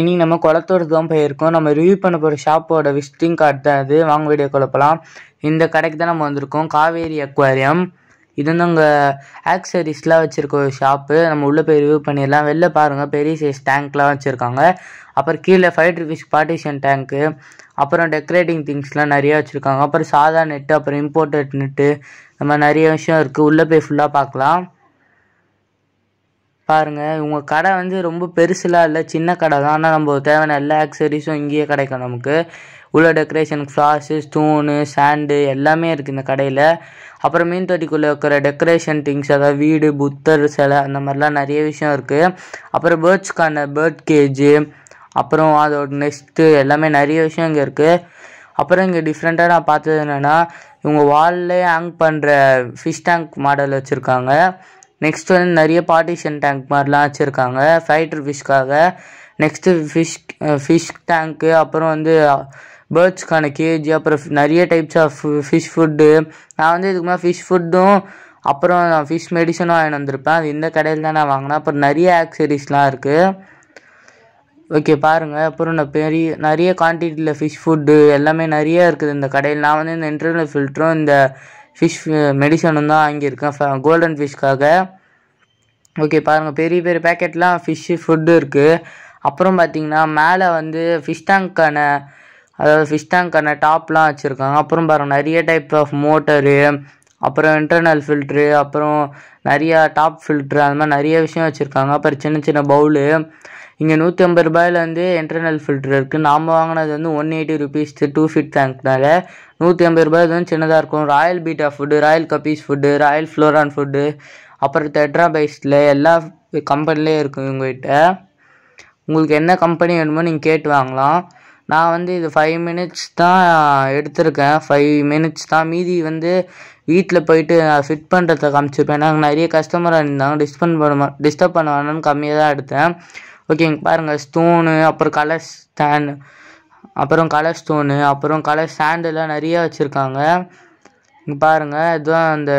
இனி நம்ம குளத்தோடு தான் போயிருக்கோம் நம்ம ரிவ்யூ பண்ண போகிற ஷாப்போட விசிட்டிங் கார்டு தான் அது வாங்க வீடியோ குழப்பலாம் இந்த கடைக்கு தான் நம்ம வந்திருக்கோம் காவேரி அக்வாரியம் இது வந்து அங்கே ஆக்சரிஸ்லாம் வச்சுருக்க ஒரு ஷாப்பு நம்ம உள்ளே போய் ரிவ்யூ பண்ணிடலாம் வெளில பாருங்கள் பெரிய சைஸ் டேங்க்லாம் வச்சுருக்காங்க அப்புறம் கீழே ஃபைட் ருபீஸ் பார்ட்டிஷன் டேங்க்கு அப்புறம் டெக்கரேட்டிங் திங்ஸ்லாம் நிறையா வச்சுருக்காங்க அப்புறம் சாதா நெட்டு அப்புறம் இம்போர்ட்டட் நெட்டு நம்ம நிறைய விஷயம் இருக்குது உள்ளே போய் ஃபுல்லாக பார்க்கலாம் பாருங்கள் இவங்க கடை வந்து ரொம்ப பெருசுலாம் இல்லை சின்ன கடை தான் ஆனால் நம்ம தேவையான எல்லா ஆக்சரிஸும் இங்கேயே கிடைக்கும் நமக்கு உள்ள டெக்கரேஷன் ஃப்ளாஸு ஸ்டோனு சாண்டு எல்லாமே இருக்குது இந்த கடையில் அப்புறம் மீன் தொட்டிக்குள்ளே இருக்கிற டெக்கரேஷன் திங்ஸ் அதாவது வீடு புத்தர் சிலை அந்த மாதிரிலாம் நிறைய விஷயம் இருக்குது அப்புறம் பேர்ட்ஸ்க்கான பேர்ட் கேஜு அப்புறம் அதோட நெஸ்ட்டு எல்லாமே நிறைய விஷயம் இங்கே இருக்குது அப்புறம் இங்கே டிஃப்ரெண்ட்டாக நான் பார்த்தது என்னென்னா இவங்க வால்லே ஹேங் பண்ணுற ஃபிஷ் டேங்க் மாடல் வச்சுருக்காங்க நெக்ஸ்ட் வந்து நிறைய பார்ட்டிஷன் டேங்க் மாதிரிலாம் வச்சுருக்காங்க ஃபைட்டர் ஃபிஷ்க்காக நெக்ஸ்ட்டு ஃபிஷ் ஃபிஷ் டேங்க்கு அப்புறம் வந்து பேர்ட்ஸ்க்கான கேஜ் அப்புறம் நிறைய டைப்ஸ் ஆஃப் ஃபிஷ் ஃபுட்டு நான் வந்து இதுக்கு மேலே ஃபிஷ் ஃபுட்டும் அப்புறம் நான் ஃபிஷ் மெடிசனும் வாங்கிட்டு வந்திருப்பேன் அது இந்த கடையில் தான் நான் வாங்கினேன் அப்புறம் நிறைய ஆக்சரிஸ்லாம் இருக்குது ஓகே பாருங்கள் அப்புறம் நான் பெரிய நிறைய குவான்டிட்டியில் ஃபிஷ் ஃபுட்டு எல்லாமே நிறைய இருக்குது இந்த கடையில் நான் வந்து இந்த இன்டர்னல் ஃபில்டரும் இந்த ஃபிஷ் மெடிசனும் uh, தான் வாங்கியிருக்கேன் கோல்டன் ஃபிஷ்க்காக ஓகே பாருங்கள் பெரிய பெரிய பேக்கெட்லாம் ஃபிஷ்ஷு ஃபுட்டு இருக்குது அப்புறம் பார்த்தீங்கன்னா மேலே வந்து ஃபிஷ் டேங்க்கான அதாவது ஃபிஷ் டேங்க்கான டாப்லாம் வச்சுருக்காங்க அப்புறம் பாருங்கள் நிறைய டைப் ஆஃப் மோட்டரு அப்புறம் இன்டர்னல் ஃபில்ட்ரு அப்புறம் நிறையா டாப் ஃபில்ட்ரு அது மாதிரி நிறைய விஷயம் வச்சுருக்காங்க அப்புறம் சின்ன சின்ன பவுலு இங்கே நூற்றி ஐம்பது ரூபாயில் வந்து இன்டர்னல் ஃபில்ட்ரு இருக்குது நாம் வாங்கினது வந்து one eighty rupees two feet டேங்க்னால நூற்றி ஐம்பது ரூபாய் வந்து சின்னதாக இருக்கும் royal betta food royal guppies food royal flowerhorn food அப்புறம் டெட்ரா பைஸ்டில் எல்லா கம்பெனிலே இருக்கும் உங்கள்கிட்ட உங்களுக்கு என்ன கம்பெனி வேணுமோ நீங்கள் கேட்டு வாங்கலாம் நான் வந்து இது ஃபைவ் மினிட்ஸ் தான் எடுத்திருக்கேன் ஃபைவ் மினிட்ஸ் தான் மீதி வந்து வீட்டில் போயிட்டு நான் ஃபிட் பண்ணுறத காமிச்சிருப்பேன் நாங்கள் நிறைய கஸ்டமராக இருந்தாங்க டிஸ்பன் பண்ண டிஸ்டர்ப் பண்ண வேணும்னு கம்மியாக தான் எடுத்தேன் ஓகேங்க பாருங்கள் ஸ்டோனு அப்புறம் கலர் ஸ்டாண்டு அப்புறம் கலர் ஸ்டோனு அப்புறம் கலர் ஸ்டாண்டெல்லாம் நிறையா வச்சுருக்காங்க இங்கே பாருங்கள் இதுதான் அந்த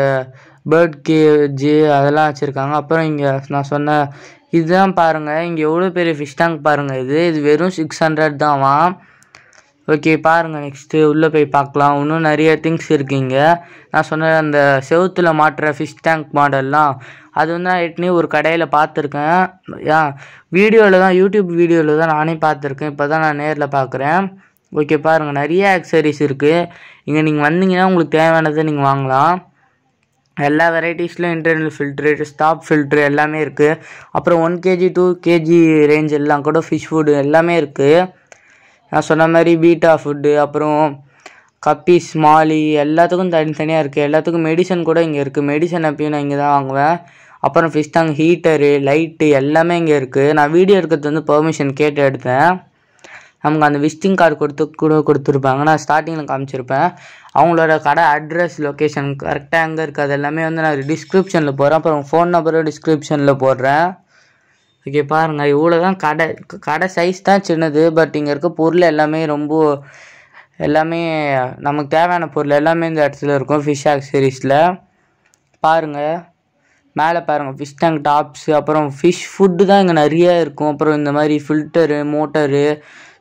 பேர்ட் கேஜு அதெல்லாம் வச்சுருக்காங்க அப்புறம் இங்கே நான் சொன்ன இதுதான் பாருங்கள் இங்கே எவ்வளோ பெரிய ஃபிஷ் டேங்க் பாருங்கள் இது இது வெறும் சிக்ஸ் ஹண்ட்ரட் தான் ஓகே பாருங்கள் நெக்ஸ்ட்டு உள்ளே போய் பார்க்கலாம் இன்னும் நிறைய திங்ஸ் இருக்குங்க நான் சொன்ன அந்த செவுத்தில் மாட்டுற ஃபிஷ் டேங்க் மாடல்லாம் அது வந்து நான் ஏற்கனவே ஒரு கடையில் பார்த்துருக்கேன் ஆ வீடியோவில் தான் யூடியூப் வீடியோவில் தான் நானே பார்த்துருக்கேன் இப்போ தான் நான் நேரில் பார்க்குறேன் ஓகே பாருங்கள் நிறைய ஆக்சரிஸ் இருக்குது இங்கே நீங்கள் வந்தீங்கன்னா உங்களுக்கு தேவையானதை நீங்கள் வாங்கலாம் எல்லா வெரைட்டிஸ்லையும் இன்டர்னல் ஃபில்ட்ரு ஸ்டாப் ஃபில்ட்ரு எல்லாமே இருக்குது அப்புறம் ஒன் கேஜி டூ கேஜி ரேஞ்செல்லாம் கூட ஃபிஷ் ஃபுட் எல்லாமே இருக்குது நான் சொன்ன மாதிரி பீட்டா ஃபுட்டு அப்புறம் கப்பீஸ் மாலி எல்லாத்துக்கும் தனித்தனியாக இருக்குது எல்லாத்துக்கும் மெடிசன் கூட இங்கே இருக்குது மெடிசன் அப்பயும் நான் இங்கே தான் வாங்குவேன் அப்புறம் ஃபிஷ் டேங்க் ஹீட்டரு லைட்டு எல்லாமே இங்கே இருக்குது நான் வீடியோ எடுக்கிறது வந்து பெர்மிஷன் கேட்டு எடுத்தேன் நமக்கு அந்த விசிட்டிங் கார்டு கொடுத்து கூட கொடுத்துருப்பாங்க நான் ஸ்டார்டிங்கில் காமிச்சிருப்பேன் அவங்களோட கடை அட்ரஸ் லொக்கேஷன் கரெக்டாக எங்கே இருக்குது அது எல்லாமே வந்து நான் டிஸ்கிரிப்ஷனில் போகிறேன் அப்புறம் ஃபோன் நம்பரும் டிஸ்கிரிப்ஷனில் போடுறேன் ஓகே பாருங்கள் இவ்வளோ தான் கடை கடை சைஸ் தான் சின்னது பட் இங்கே இருக்க பொருள் எல்லாமே ரொம்ப எல்லாமே நமக்கு தேவையான பொருள் எல்லாமே இந்த இடத்துல இருக்கும் ஃபிஷ் ஆக்சரிஸில் பாருங்கள் மேலே பாருங்கள் ஃபிஷ் டேங்க் டாப்ஸ் அப்புறம் ஃபிஷ் ஃபுட்டு தான் இங்கே நிறைய இருக்கும் அப்புறம் இந்த மாதிரி ஃபில்டரு மோட்டரு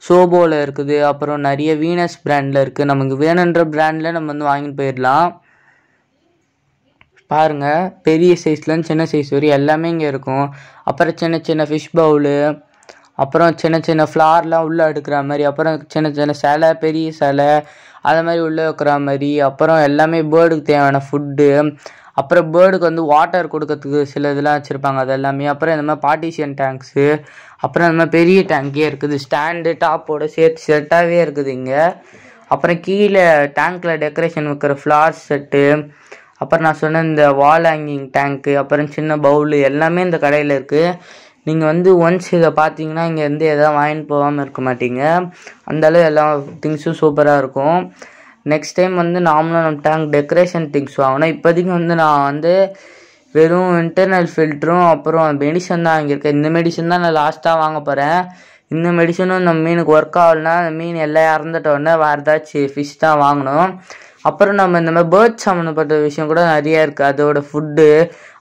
சோபோவில் இருக்குது அப்புறம் நிறைய வீனஸ் பிராண்டில் இருக்குது நமக்கு வேணுன்ற பிராண்டில் நம்ம வந்து வாங்கிட்டு போயிடலாம் பாருங்கள் பெரிய சைஸ்லேருந்து சின்ன சைஸ் வரையும் எல்லாமே இங்கே இருக்கும் அப்புறம் சின்ன சின்ன ஃபிஷ் பவுலு அப்புறம் சின்ன சின்ன ஃப்ளார்லாம் உள்ளே எடுக்கிற மாதிரி அப்புறம் சின்ன சின்ன சிலை பெரிய சிலை அது மாதிரி உள்ளே வைக்கிற மாதிரி அப்புறம் எல்லாமே பேர்டுக்கு தேவையான ஃபுட்டு அப்புறம் பேர்டுக்கு வந்து வாட்டர் கொடுக்கறதுக்கு சில இதெல்லாம் வச்சுருப்பாங்க அது எல்லாமே அப்புறம் இந்த மாதிரி பார்ட்டிஷியன் டேங்க்ஸு அப்புறம் இந்த மாதிரி பெரிய டேங்கே இருக்குது ஸ்டாண்டு டாப்போடு சேர்த்து செட்டாகவே இருக்குது இங்கே அப்புறம் கீழே டேங்க்கில் டெக்கரேஷன் வைக்கிற ஃப்ளார் செட்டு அப்புறம் நான் சொன்ன இந்த வால் ஹேங்கிங் டேங்க்கு அப்புறம் சின்ன பவுலு எல்லாமே இந்த கடையில் இருக்குது நீங்கள் வந்து ஒன்ஸ் இதை பார்த்தீங்கன்னா இங்கேருந்து எதாவது வாங்கிட்டு போகாமல் இருக்க மாட்டீங்க அந்தளவு எல்லா திங்ஸும் சூப்பராக இருக்கும் நெக்ஸ்ட் டைம் வந்து நாமளும் நம்ம டேங்க் டெக்கரேஷன் திங்ஸ் வாங்கினா இப்போதைக்கு வந்து நான் வந்து வெறும் இன்டர்னல் ஃபில்டரும் அப்புறம் மெடிசன் தான் வாங்கியிருக்கேன் இந்த மெடிசன் தான் நான் லாஸ்ட்டாக வாங்க போகிறேன் இந்த மெடிசனும் நம்ம மீனுக்கு ஒர்க் ஆகலைன்னா அந்த மீன் எல்லாம் இறந்துட்டோடனே வேறு ஏதாச்சும் ஃபிஷ் தான் வாங்கணும் அப்புறம் நம்ம இந்த மாதிரி பேர்ட் சம்மந்தப்பட்ட விஷயம் கூட நிறையா இருக்குது அதோட ஃபுட்டு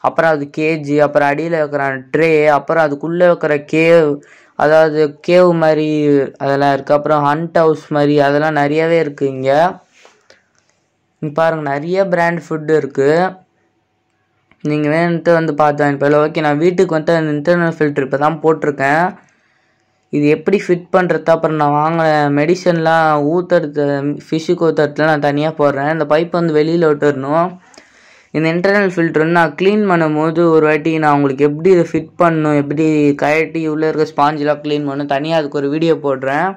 அப்புறம் அது கேஜி அப்புறம் அடியில் வைக்கிற ட்ரே அப்புறம் அதுக்குள்ளே வைக்கிற கேவ் அதாவது கேவ் மாதிரி அதெல்லாம் இருக்குது அப்புறம் ஹண்ட் ஹவுஸ் மாதிரி அதெல்லாம் நிறையாவே இருக்குது இங்கே பாருங்கள் நிறைய பிராண்ட் ஃபுட்டு இருக்குது நீங்கள் வேணுன்ட்டு வந்து பார்த்து வாங்கிப்போம் ஓகே நான் வீட்டுக்கு வந்து அந்த இன்டர்னல் ஃபில்ட்ரு இப்போ தான் போட்டிருக்கேன் இது எப்படி ஃபிட் பண்ணுறது அப்புறம் நான் வாங்கின மெடிசன்லாம் ஊற்றுறது ஃபிஷ்ஷுக்கு ஊற்றுறதுலாம் நான் தனியாக போடுறேன் இந்த பைப் வந்து வெளியில் விட்டுறணும் இந்த இன்டர்னல் ஃபில்ட்ரு நான் க்ளீன் பண்ணும்போது ஒரு வாட்டி நான் உங்களுக்கு எப்படி இதை ஃபிட் பண்ணணும் எப்படி கயட்டி உள்ளே இருக்க ஸ்பாஞ்செலாம் க்ளீன் பண்ணும் தனியாக அதுக்கு ஒரு வீடியோ போடுறேன்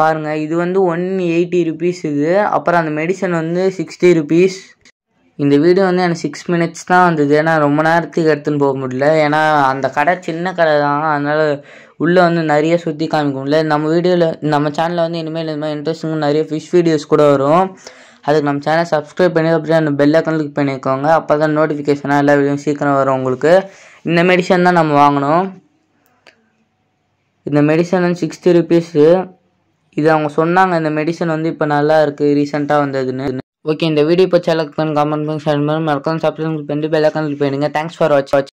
பாருங்கள் இது வந்து ஒன் எயிட்டி ருபீஸ் இது அப்புறம் அந்த மெடிசன் வந்து சிக்ஸ்டி ருபீஸ் இந்த வீடியோ வந்து எனக்கு சிக்ஸ் மினிட்ஸ் தான் வந்தது ஏன்னா ரொம்ப நேரத்துக்கு எடுத்துன்னு போக முடியல ஏன்னா அந்த கடை சின்ன கடை தான் அதனால் உள்ளே வந்து நிறைய சுற்றி காமிக்கும்ல நம்ம வீடியோவில் நம்ம சேனலில் வந்து இனிமேல் இந்த மாதிரி இன்ட்ரெஸ்டிங் நிறைய ஃபிஷ் வீடியோஸ் கூட வரும் அதுக்கு நம்ம சேனல் சப்ஸ்கிரைப் பண்ணி அப்படியே அந்த பெல் அக்கௌண்ட் கிளிக் பண்ணிக்கோங்க அப்போ தான் நோட்டிஃபிகேஷனாக எல்லா வீடியோ சீக்கிரம் வரும் உங்களுக்கு இந்த மெடிசன் தான் நம்ம வாங்கணும் இந்த மெடிசன் வந்து சிக்ஸ்டி ருபீஸு இது அவங்க சொன்னாங்க இந்த மெடிசன் வந்து இப்போ நல்லா இருக்குது ரீசெண்டாக வந்ததுன்னு ஓகே இந்த வீடியோ இப்போ சேனலுக்கு கமெண்ட் பண்ணி மறக்காம சப்ஸ்கிரைப் பண்ணி bell account click thanks for watch watch